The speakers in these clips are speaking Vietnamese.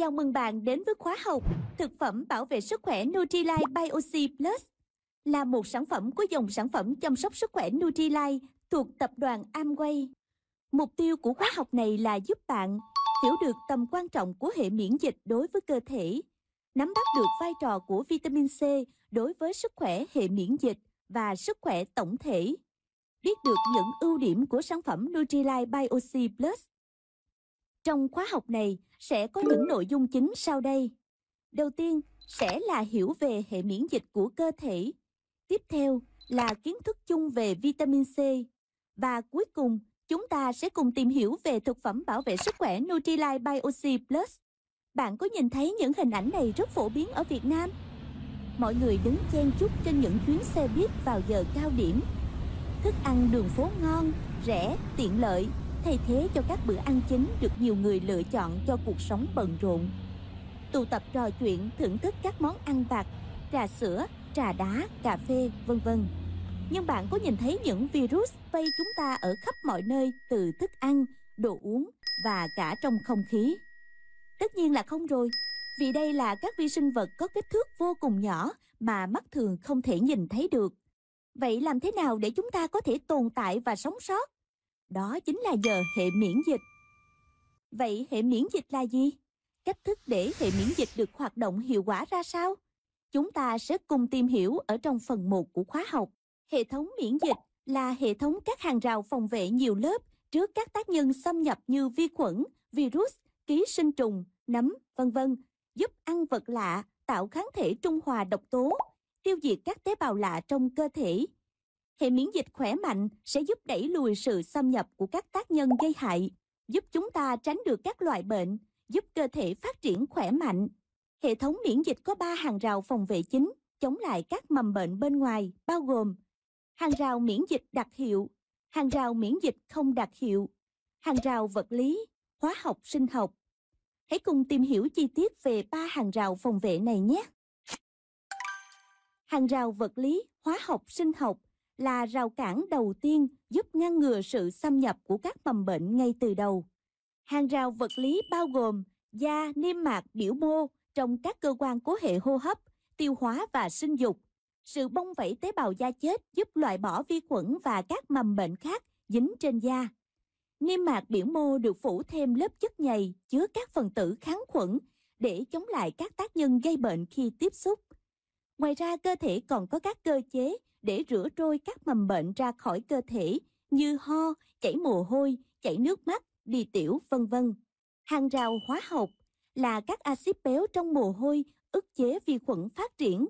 Chào mừng bạn đến với khóa học Thực phẩm bảo vệ sức khỏe Nutrilite Bioxy Plus là một sản phẩm của dòng sản phẩm chăm sóc sức khỏe Nutrilite thuộc tập đoàn Amway. Mục tiêu của khóa học này là giúp bạn hiểu được tầm quan trọng của hệ miễn dịch đối với cơ thể, nắm bắt được vai trò của vitamin C đối với sức khỏe hệ miễn dịch và sức khỏe tổng thể, biết được những ưu điểm của sản phẩm Nutrilite Bioxy Plus trong khóa học này sẽ có những nội dung chính sau đây. Đầu tiên sẽ là hiểu về hệ miễn dịch của cơ thể. Tiếp theo là kiến thức chung về vitamin C. Và cuối cùng, chúng ta sẽ cùng tìm hiểu về thực phẩm bảo vệ sức khỏe Nutrilite Bioxy Plus. Bạn có nhìn thấy những hình ảnh này rất phổ biến ở Việt Nam? Mọi người đứng chen chúc trên những chuyến xe buýt vào giờ cao điểm. Thức ăn đường phố ngon, rẻ, tiện lợi thay thế cho các bữa ăn chính được nhiều người lựa chọn cho cuộc sống bận rộn. Tụ tập trò chuyện, thưởng thức các món ăn vặt, trà sữa, trà đá, cà phê, vân vân. Nhưng bạn có nhìn thấy những virus vây chúng ta ở khắp mọi nơi từ thức ăn, đồ uống và cả trong không khí? Tất nhiên là không rồi, vì đây là các vi sinh vật có kích thước vô cùng nhỏ mà mắt thường không thể nhìn thấy được. Vậy làm thế nào để chúng ta có thể tồn tại và sống sót? Đó chính là nhờ hệ miễn dịch. Vậy hệ miễn dịch là gì? Cách thức để hệ miễn dịch được hoạt động hiệu quả ra sao? Chúng ta sẽ cùng tìm hiểu ở trong phần 1 của khóa học. Hệ thống miễn dịch là hệ thống các hàng rào phòng vệ nhiều lớp trước các tác nhân xâm nhập như vi khuẩn, virus, ký sinh trùng, nấm, vân vân, giúp ăn vật lạ, tạo kháng thể trung hòa độc tố, tiêu diệt các tế bào lạ trong cơ thể hệ miễn dịch khỏe mạnh sẽ giúp đẩy lùi sự xâm nhập của các tác nhân gây hại, giúp chúng ta tránh được các loại bệnh, giúp cơ thể phát triển khỏe mạnh. Hệ thống miễn dịch có 3 hàng rào phòng vệ chính chống lại các mầm bệnh bên ngoài, bao gồm hàng rào miễn dịch đặc hiệu, hàng rào miễn dịch không đặc hiệu, hàng rào vật lý, hóa học sinh học. Hãy cùng tìm hiểu chi tiết về ba hàng rào phòng vệ này nhé. Hàng rào vật lý, hóa học sinh học là rào cản đầu tiên giúp ngăn ngừa sự xâm nhập của các mầm bệnh ngay từ đầu. Hàng rào vật lý bao gồm da, niêm mạc, biểu mô trong các cơ quan của hệ hô hấp, tiêu hóa và sinh dục. Sự bong vẫy tế bào da chết giúp loại bỏ vi khuẩn và các mầm bệnh khác dính trên da. Niêm mạc biểu mô được phủ thêm lớp chất nhầy chứa các phần tử kháng khuẩn để chống lại các tác nhân gây bệnh khi tiếp xúc. Ngoài ra cơ thể còn có các cơ chế để rửa trôi các mầm bệnh ra khỏi cơ thể như ho, chảy mồ hôi, chảy nước mắt, đi tiểu, vân vân. Hàng rào hóa học là các axit béo trong mồ hôi ức chế vi khuẩn phát triển.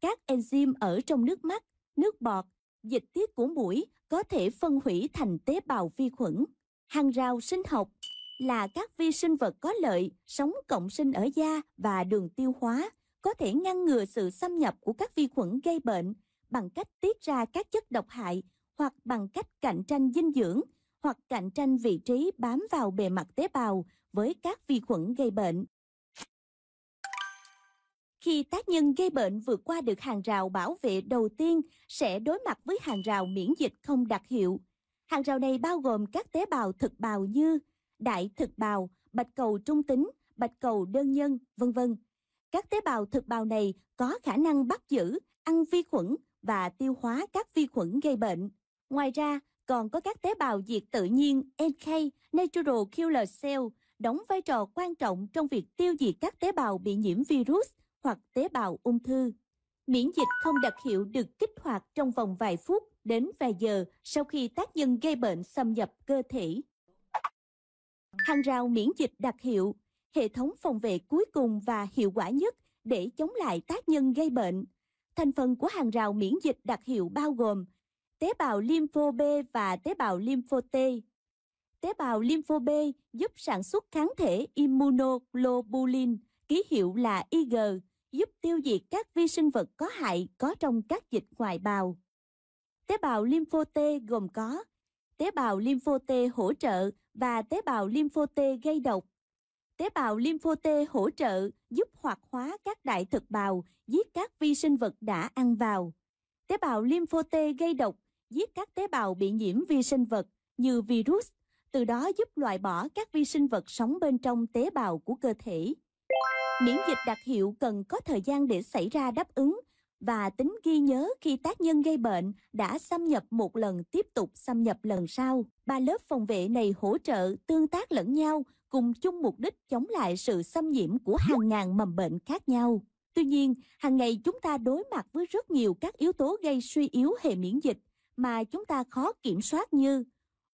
Các enzyme ở trong nước mắt, nước bọt, dịch tiết của mũi có thể phân hủy thành tế bào vi khuẩn. Hàng rào sinh học là các vi sinh vật có lợi sống cộng sinh ở da và đường tiêu hóa có thể ngăn ngừa sự xâm nhập của các vi khuẩn gây bệnh bằng cách tiết ra các chất độc hại hoặc bằng cách cạnh tranh dinh dưỡng hoặc cạnh tranh vị trí bám vào bề mặt tế bào với các vi khuẩn gây bệnh. Khi tác nhân gây bệnh vượt qua được hàng rào bảo vệ đầu tiên sẽ đối mặt với hàng rào miễn dịch không đặc hiệu. Hàng rào này bao gồm các tế bào thực bào như đại thực bào, bạch cầu trung tính, bạch cầu đơn nhân, vân vân. Các tế bào thực bào này có khả năng bắt giữ, ăn vi khuẩn và tiêu hóa các vi khuẩn gây bệnh. Ngoài ra, còn có các tế bào diệt tự nhiên NK, Natural Killer Cell, đóng vai trò quan trọng trong việc tiêu diệt các tế bào bị nhiễm virus hoặc tế bào ung thư. Miễn dịch không đặc hiệu được kích hoạt trong vòng vài phút đến vài giờ sau khi tác nhân gây bệnh xâm nhập cơ thể. Hàng rào miễn dịch đặc hiệu, hệ thống phòng vệ cuối cùng và hiệu quả nhất để chống lại tác nhân gây bệnh – thành phần của hàng rào miễn dịch đặc hiệu bao gồm tế bào lympho B và tế bào lympho T. Tế bào lympho B giúp sản xuất kháng thể immunoglobulin, ký hiệu là IG, giúp tiêu diệt các vi sinh vật có hại có trong các dịch ngoài bào. Tế bào lympho T gồm có tế bào lympho T hỗ trợ và tế bào lympho T gây độc. Tế bào lympho T hỗ trợ giúp hoạt hóa các đại thực bào, giết các vi sinh vật đã ăn vào. Tế bào lympho T gây độc, giết các tế bào bị nhiễm vi sinh vật như virus, từ đó giúp loại bỏ các vi sinh vật sống bên trong tế bào của cơ thể. Miễn dịch đặc hiệu cần có thời gian để xảy ra đáp ứng và tính ghi nhớ khi tác nhân gây bệnh đã xâm nhập một lần tiếp tục xâm nhập lần sau. Ba lớp phòng vệ này hỗ trợ tương tác lẫn nhau cùng chung mục đích chống lại sự xâm nhiễm của hàng ngàn mầm bệnh khác nhau. Tuy nhiên, hàng ngày chúng ta đối mặt với rất nhiều các yếu tố gây suy yếu hệ miễn dịch mà chúng ta khó kiểm soát như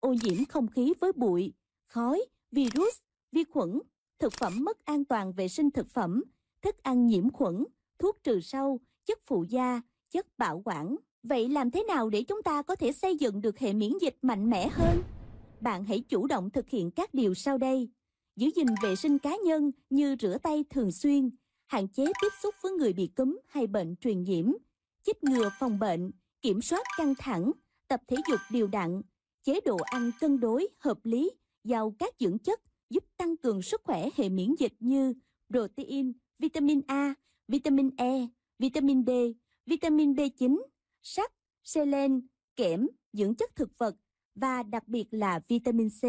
ô nhiễm không khí với bụi, khói, virus, vi khuẩn, thực phẩm mất an toàn vệ sinh thực phẩm, thức ăn nhiễm khuẩn, thuốc trừ sâu, chất phụ gia, chất bảo quản. Vậy làm thế nào để chúng ta có thể xây dựng được hệ miễn dịch mạnh mẽ hơn? Bạn hãy chủ động thực hiện các điều sau đây. Giữ gìn vệ sinh cá nhân như rửa tay thường xuyên, hạn chế tiếp xúc với người bị cúm hay bệnh truyền nhiễm, chích ngừa phòng bệnh, kiểm soát căng thẳng, tập thể dục điều đặn, chế độ ăn cân đối, hợp lý, giàu các dưỡng chất giúp tăng cường sức khỏe hệ miễn dịch như protein, vitamin A, vitamin E, vitamin D, vitamin B9, sắt, selen, kẽm, dưỡng chất thực vật và đặc biệt là vitamin C.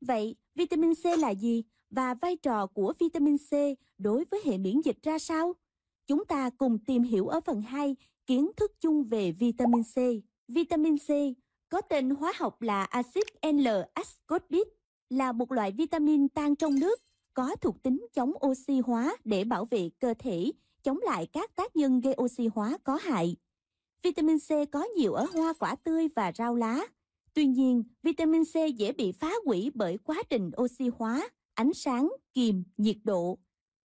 Vậy, vitamin C là gì và vai trò của vitamin C đối với hệ miễn dịch ra sao? Chúng ta cùng tìm hiểu ở phần 2 kiến thức chung về vitamin C. Vitamin C có tên hóa học là axit L-ascorbic là một loại vitamin tan trong nước có thuộc tính chống oxy hóa để bảo vệ cơ thể chống lại các tác nhân gây oxy hóa có hại. Vitamin C có nhiều ở hoa quả tươi và rau lá. Tuy nhiên, vitamin C dễ bị phá hủy bởi quá trình oxy hóa, ánh sáng, kiềm, nhiệt độ.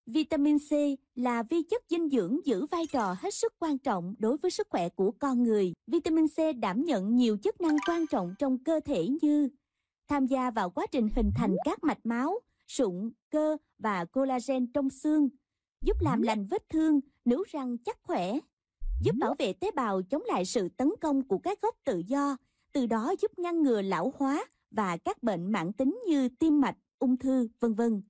Vitamin C là vi chất dinh dưỡng giữ vai trò hết sức quan trọng đối với sức khỏe của con người. Vitamin C đảm nhận nhiều chức năng quan trọng trong cơ thể như tham gia vào quá trình hình thành các mạch máu, sụn, cơ và collagen trong xương, giúp làm lành vết thương, nướu răng chắc khỏe, giúp bảo vệ tế bào chống lại sự tấn công của các gốc tự do, từ đó giúp ngăn ngừa lão hóa và các bệnh mãn tính như tim mạch, ung thư, vân vân.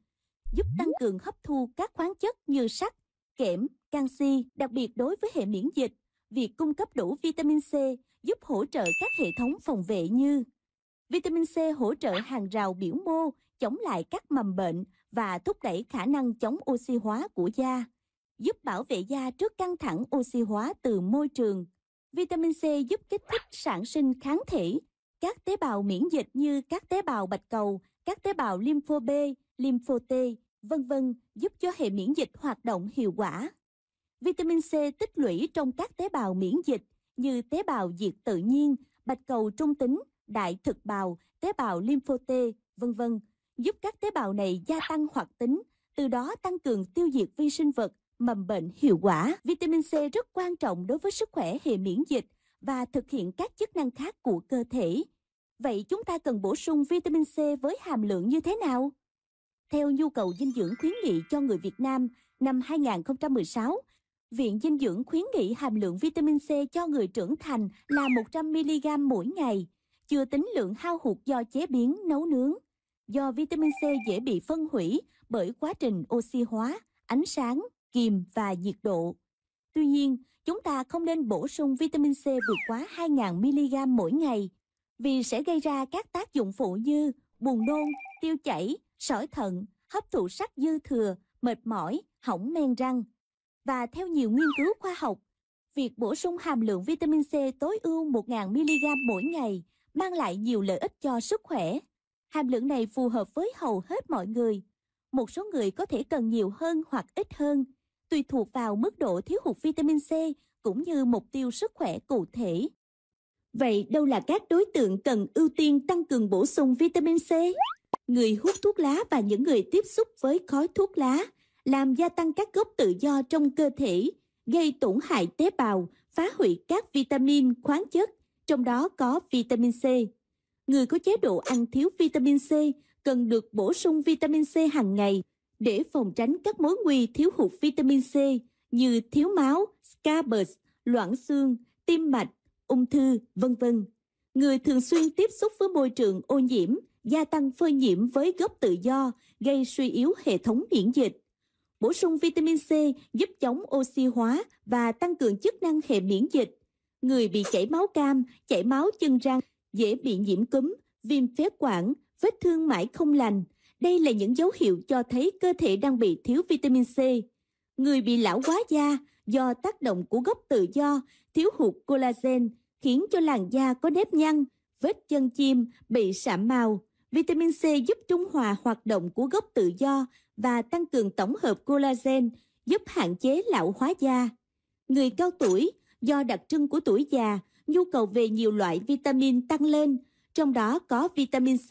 Giúp tăng cường hấp thu các khoáng chất như sắt, kẽm, canxi, đặc biệt đối với hệ miễn dịch, việc cung cấp đủ vitamin C giúp hỗ trợ các hệ thống phòng vệ như Vitamin C hỗ trợ hàng rào biểu mô, chống lại các mầm bệnh và thúc đẩy khả năng chống oxy hóa của da, giúp bảo vệ da trước căng thẳng oxy hóa từ môi trường. Vitamin C giúp kích thích sản sinh kháng thể, các tế bào miễn dịch như các tế bào bạch cầu, các tế bào lympho B, lympho T, vân vân giúp cho hệ miễn dịch hoạt động hiệu quả. Vitamin C tích lũy trong các tế bào miễn dịch như tế bào diệt tự nhiên, bạch cầu trung tính, đại thực bào, tế bào lympho T, vân vân giúp các tế bào này gia tăng hoạt tính, từ đó tăng cường tiêu diệt vi sinh vật, mầm bệnh hiệu quả. Vitamin C rất quan trọng đối với sức khỏe hệ miễn dịch và thực hiện các chức năng khác của cơ thể. Vậy chúng ta cần bổ sung vitamin C với hàm lượng như thế nào? Theo nhu cầu dinh dưỡng khuyến nghị cho người Việt Nam năm 2016, Viện Dinh dưỡng khuyến nghị hàm lượng vitamin C cho người trưởng thành là 100mg mỗi ngày, chưa tính lượng hao hụt do chế biến, nấu nướng do vitamin C dễ bị phân hủy bởi quá trình oxy hóa, ánh sáng, kiềm và nhiệt độ. Tuy nhiên, chúng ta không nên bổ sung vitamin C vượt quá 2.000mg mỗi ngày vì sẽ gây ra các tác dụng phụ như buồn nôn, tiêu chảy, sỏi thận, hấp thụ sắt dư thừa, mệt mỏi, hỏng men răng. Và theo nhiều nghiên cứu khoa học, việc bổ sung hàm lượng vitamin C tối ưu 1.000mg mỗi ngày mang lại nhiều lợi ích cho sức khỏe hàm lượng này phù hợp với hầu hết mọi người. Một số người có thể cần nhiều hơn hoặc ít hơn, tùy thuộc vào mức độ thiếu hụt vitamin C cũng như mục tiêu sức khỏe cụ thể. Vậy đâu là các đối tượng cần ưu tiên tăng cường bổ sung vitamin C? Người hút thuốc lá và những người tiếp xúc với khói thuốc lá làm gia tăng các gốc tự do trong cơ thể, gây tổn hại tế bào, phá hủy các vitamin, khoáng chất, trong đó có vitamin C người có chế độ ăn thiếu vitamin C cần được bổ sung vitamin C hàng ngày để phòng tránh các mối nguy thiếu hụt vitamin C như thiếu máu, scabbers, loãng xương, tim mạch, ung thư, vân vân. Người thường xuyên tiếp xúc với môi trường ô nhiễm gia tăng phơi nhiễm với gốc tự do gây suy yếu hệ thống miễn dịch. Bổ sung vitamin C giúp chống oxy hóa và tăng cường chức năng hệ miễn dịch. Người bị chảy máu cam, chảy máu chân răng dễ bị nhiễm cúm, viêm phế quản, vết thương mãi không lành. Đây là những dấu hiệu cho thấy cơ thể đang bị thiếu vitamin C. Người bị lão hóa da do tác động của gốc tự do, thiếu hụt collagen khiến cho làn da có nếp nhăn, vết chân chim bị sạm màu. Vitamin C giúp trung hòa hoạt động của gốc tự do và tăng cường tổng hợp collagen, giúp hạn chế lão hóa da. Người cao tuổi, do đặc trưng của tuổi già, nhu cầu về nhiều loại vitamin tăng lên, trong đó có vitamin C,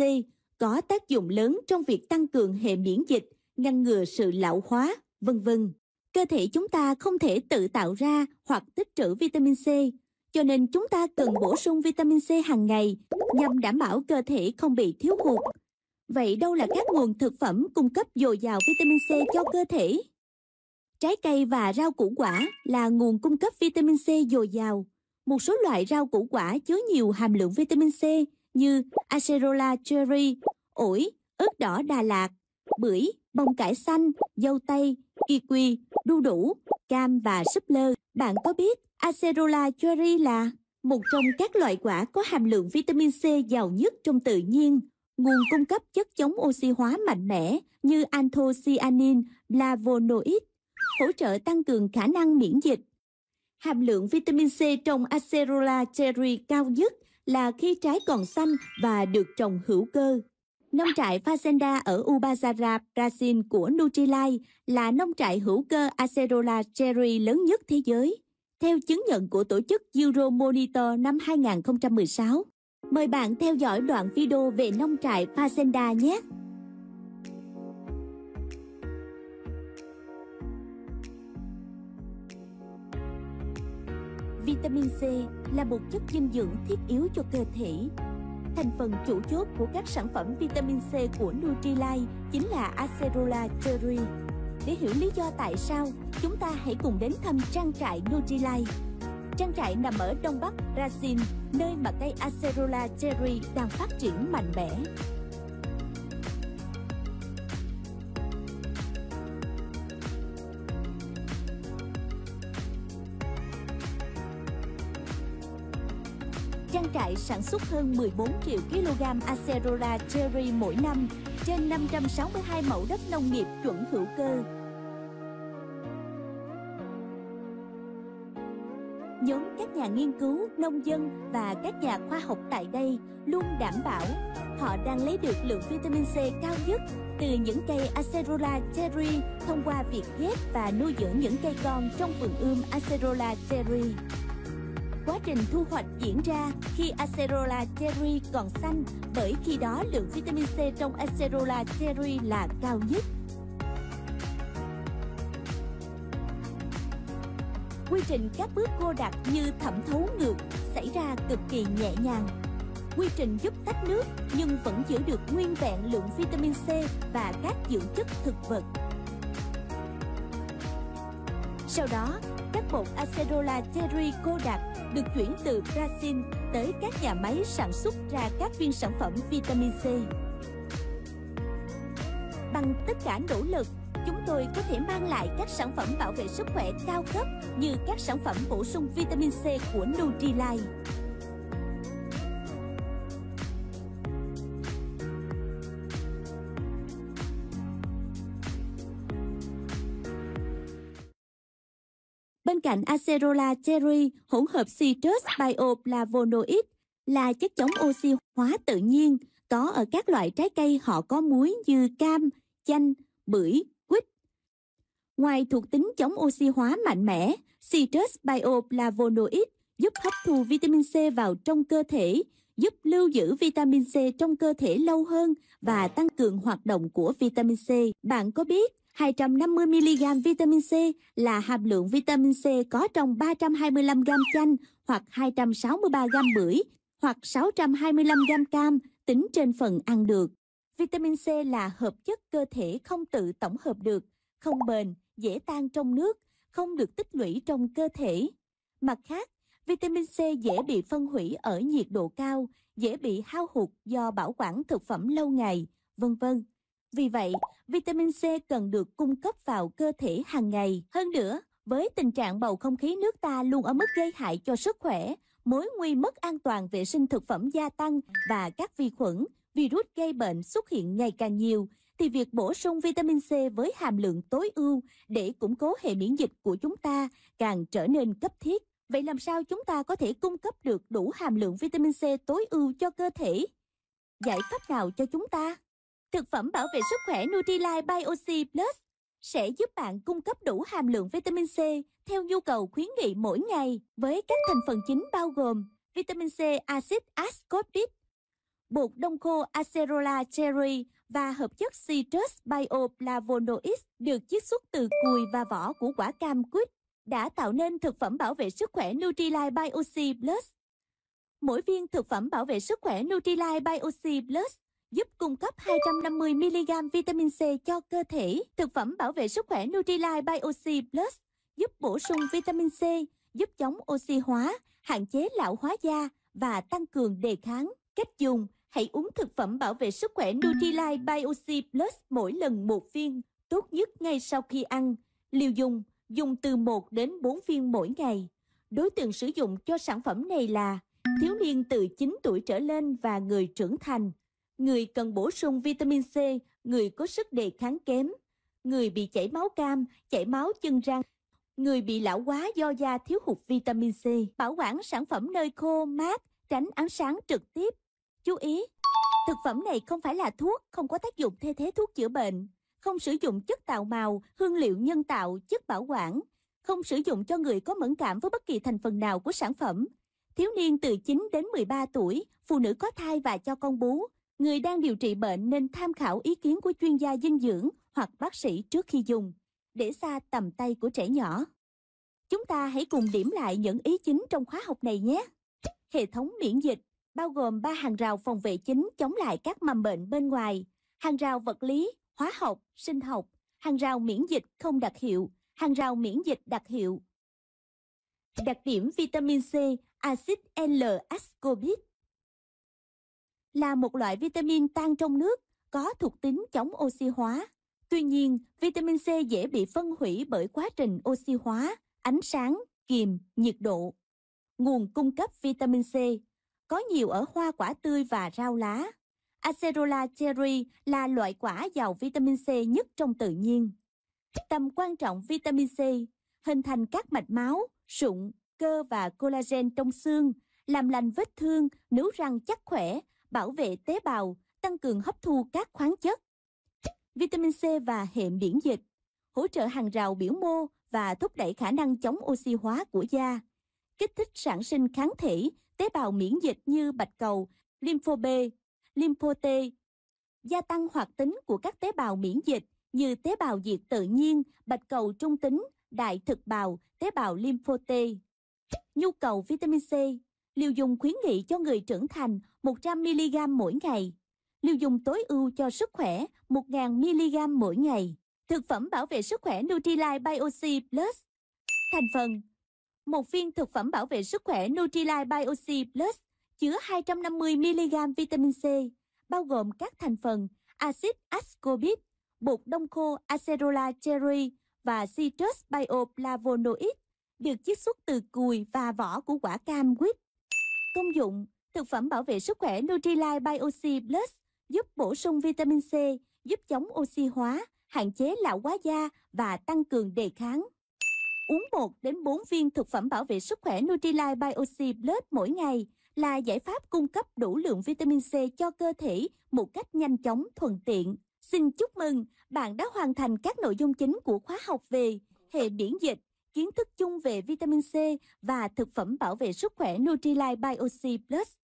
có tác dụng lớn trong việc tăng cường hệ miễn dịch, ngăn ngừa sự lão hóa, vân vân. Cơ thể chúng ta không thể tự tạo ra hoặc tích trữ vitamin C, cho nên chúng ta cần bổ sung vitamin C hàng ngày nhằm đảm bảo cơ thể không bị thiếu hụt. Vậy đâu là các nguồn thực phẩm cung cấp dồi dào vitamin C cho cơ thể? Trái cây và rau củ quả là nguồn cung cấp vitamin C dồi dào một số loại rau củ quả chứa nhiều hàm lượng vitamin C như acerola cherry, ổi, ớt đỏ Đà Lạt, bưởi, bông cải xanh, dâu tây, kiwi, đu đủ, cam và súp lơ. Bạn có biết acerola cherry là một trong các loại quả có hàm lượng vitamin C giàu nhất trong tự nhiên, nguồn cung cấp chất chống oxy hóa mạnh mẽ như anthocyanin, flavonoid, hỗ trợ tăng cường khả năng miễn dịch, Hàm lượng vitamin C trong acerola cherry cao nhất là khi trái còn xanh và được trồng hữu cơ. Nông trại Fazenda ở Ubazara, Brazil của Nutrilite là nông trại hữu cơ acerola cherry lớn nhất thế giới. Theo chứng nhận của tổ chức EuroMonitor năm 2016, mời bạn theo dõi đoạn video về nông trại Fazenda nhé. Vitamin C là một chất dinh dưỡng thiết yếu cho cơ thể. Thành phần chủ chốt của các sản phẩm vitamin C của Nutrilite chính là acerola cherry. Để hiểu lý do tại sao, chúng ta hãy cùng đến thăm trang trại Nutrilite. Trang trại nằm ở Đông Bắc Brazil, nơi mà cây acerola cherry đang phát triển mạnh mẽ. loại sản xuất hơn 14 triệu kg Acerola cherry mỗi năm trên 562 mẫu đất nông nghiệp chuẩn hữu cơ. Nhóm các nhà nghiên cứu, nông dân và các nhà khoa học tại đây luôn đảm bảo họ đang lấy được lượng vitamin C cao nhất từ những cây Acerola cherry thông qua việc ghép và nuôi dưỡng những cây con trong vườn ươm Acerola cherry quá trình thu hoạch diễn ra khi Acerola cherry còn xanh bởi khi đó lượng vitamin C trong Acerola cherry là cao nhất. Quy trình các bước cô đặc như thẩm thấu ngược xảy ra cực kỳ nhẹ nhàng. Quy trình giúp tách nước nhưng vẫn giữ được nguyên vẹn lượng vitamin C và các dưỡng chất thực vật. Sau đó, bột acerola cherry cô đặc được chuyển từ Brazil tới các nhà máy sản xuất ra các viên sản phẩm vitamin C. Bằng tất cả nỗ lực, chúng tôi có thể mang lại các sản phẩm bảo vệ sức khỏe cao cấp như các sản phẩm bổ sung vitamin C của Nutrilite. Bên cạnh Acerola cherry, hỗn hợp citrus bioflavonoid là chất chống oxy hóa tự nhiên có ở các loại trái cây họ có muối như cam, chanh, bưởi, quýt. Ngoài thuộc tính chống oxy hóa mạnh mẽ, citrus bioflavonoid giúp hấp thu vitamin C vào trong cơ thể, giúp lưu giữ vitamin C trong cơ thể lâu hơn và tăng cường hoạt động của vitamin C. Bạn có biết 250mg vitamin C là hàm lượng vitamin C có trong 325g chanh hoặc 263g bưởi hoặc 625g cam tính trên phần ăn được. Vitamin C là hợp chất cơ thể không tự tổng hợp được, không bền, dễ tan trong nước, không được tích lũy trong cơ thể. Mặt khác, vitamin C dễ bị phân hủy ở nhiệt độ cao, dễ bị hao hụt do bảo quản thực phẩm lâu ngày, vân vân. Vì vậy, vitamin C cần được cung cấp vào cơ thể hàng ngày. Hơn nữa, với tình trạng bầu không khí nước ta luôn ở mức gây hại cho sức khỏe, mối nguy mất an toàn vệ sinh thực phẩm gia tăng và các vi khuẩn, virus gây bệnh xuất hiện ngày càng nhiều, thì việc bổ sung vitamin C với hàm lượng tối ưu để củng cố hệ miễn dịch của chúng ta càng trở nên cấp thiết. Vậy làm sao chúng ta có thể cung cấp được đủ hàm lượng vitamin C tối ưu cho cơ thể? Giải pháp nào cho chúng ta? Thực phẩm bảo vệ sức khỏe Nutrilite Bioxy Plus sẽ giúp bạn cung cấp đủ hàm lượng vitamin C theo nhu cầu khuyến nghị mỗi ngày với các thành phần chính bao gồm vitamin C axit ascorbic, bột đông khô acerola cherry và hợp chất citrus bioflavonoid được chiết xuất từ cùi và vỏ của quả cam quýt đã tạo nên thực phẩm bảo vệ sức khỏe Nutrilite Bioxy Plus. Mỗi viên thực phẩm bảo vệ sức khỏe Nutrilite Bioxy Plus giúp cung cấp 250mg vitamin C cho cơ thể. Thực phẩm bảo vệ sức khỏe Nutrilite BioC Plus giúp bổ sung vitamin C, giúp chống oxy hóa, hạn chế lão hóa da và tăng cường đề kháng. Cách dùng, hãy uống thực phẩm bảo vệ sức khỏe Nutrilite BioC Plus mỗi lần một viên, tốt nhất ngay sau khi ăn. Liều dùng, dùng từ 1 đến 4 viên mỗi ngày. Đối tượng sử dụng cho sản phẩm này là thiếu niên từ 9 tuổi trở lên và người trưởng thành người cần bổ sung vitamin C, người có sức đề kháng kém, người bị chảy máu cam, chảy máu chân răng, người bị lão hóa do da thiếu hụt vitamin C. Bảo quản sản phẩm nơi khô, mát, tránh ánh sáng trực tiếp. Chú ý, thực phẩm này không phải là thuốc, không có tác dụng thay thế thuốc chữa bệnh, không sử dụng chất tạo màu, hương liệu nhân tạo, chất bảo quản, không sử dụng cho người có mẫn cảm với bất kỳ thành phần nào của sản phẩm. Thiếu niên từ 9 đến 13 tuổi, phụ nữ có thai và cho con bú, Người đang điều trị bệnh nên tham khảo ý kiến của chuyên gia dinh dưỡng hoặc bác sĩ trước khi dùng, để xa tầm tay của trẻ nhỏ. Chúng ta hãy cùng điểm lại những ý chính trong khóa học này nhé. Hệ thống miễn dịch bao gồm ba hàng rào phòng vệ chính chống lại các mầm bệnh bên ngoài, hàng rào vật lý, hóa học, sinh học, hàng rào miễn dịch không đặc hiệu, hàng rào miễn dịch đặc hiệu. Đặc điểm vitamin C, axit L-ascorbic là một loại vitamin tan trong nước có thuộc tính chống oxy hóa. Tuy nhiên, vitamin C dễ bị phân hủy bởi quá trình oxy hóa, ánh sáng, kiềm, nhiệt độ. Nguồn cung cấp vitamin C có nhiều ở hoa quả tươi và rau lá. Acerola cherry là loại quả giàu vitamin C nhất trong tự nhiên. Tầm quan trọng vitamin C hình thành các mạch máu, sụn, cơ và collagen trong xương, làm lành vết thương, nướu răng chắc khỏe bảo vệ tế bào, tăng cường hấp thu các khoáng chất, vitamin C và hệ miễn dịch, hỗ trợ hàng rào biểu mô và thúc đẩy khả năng chống oxy hóa của da, kích thích sản sinh kháng thể, tế bào miễn dịch như bạch cầu, lympho B, lympho T, gia tăng hoạt tính của các tế bào miễn dịch như tế bào diệt tự nhiên, bạch cầu trung tính, đại thực bào, tế bào lympho T. Nhu cầu vitamin C Liều dùng khuyến nghị cho người trưởng thành 100mg mỗi ngày. Liều dùng tối ưu cho sức khỏe 1.000mg mỗi ngày. Thực phẩm bảo vệ sức khỏe Nutrilite Bioxy Plus. Thành phần Một viên thực phẩm bảo vệ sức khỏe Nutrilite Bioxy Plus chứa 250mg vitamin C, bao gồm các thành phần axit ascorbic, bột đông khô acerola cherry và citrus bioflavonoid được chiết xuất từ cùi và vỏ của quả cam quýt. Công dụng, thực phẩm bảo vệ sức khỏe Nutrilite Bioxy Plus giúp bổ sung vitamin C, giúp chống oxy hóa, hạn chế lão hóa da và tăng cường đề kháng. Uống 1 đến 4 viên thực phẩm bảo vệ sức khỏe Nutrilite Bioxy Plus mỗi ngày là giải pháp cung cấp đủ lượng vitamin C cho cơ thể một cách nhanh chóng, thuận tiện. Xin chúc mừng, bạn đã hoàn thành các nội dung chính của khóa học về hệ miễn dịch, kiến thức chung về vitamin C và thực phẩm bảo vệ sức khỏe Nutrilite Bioc Plus.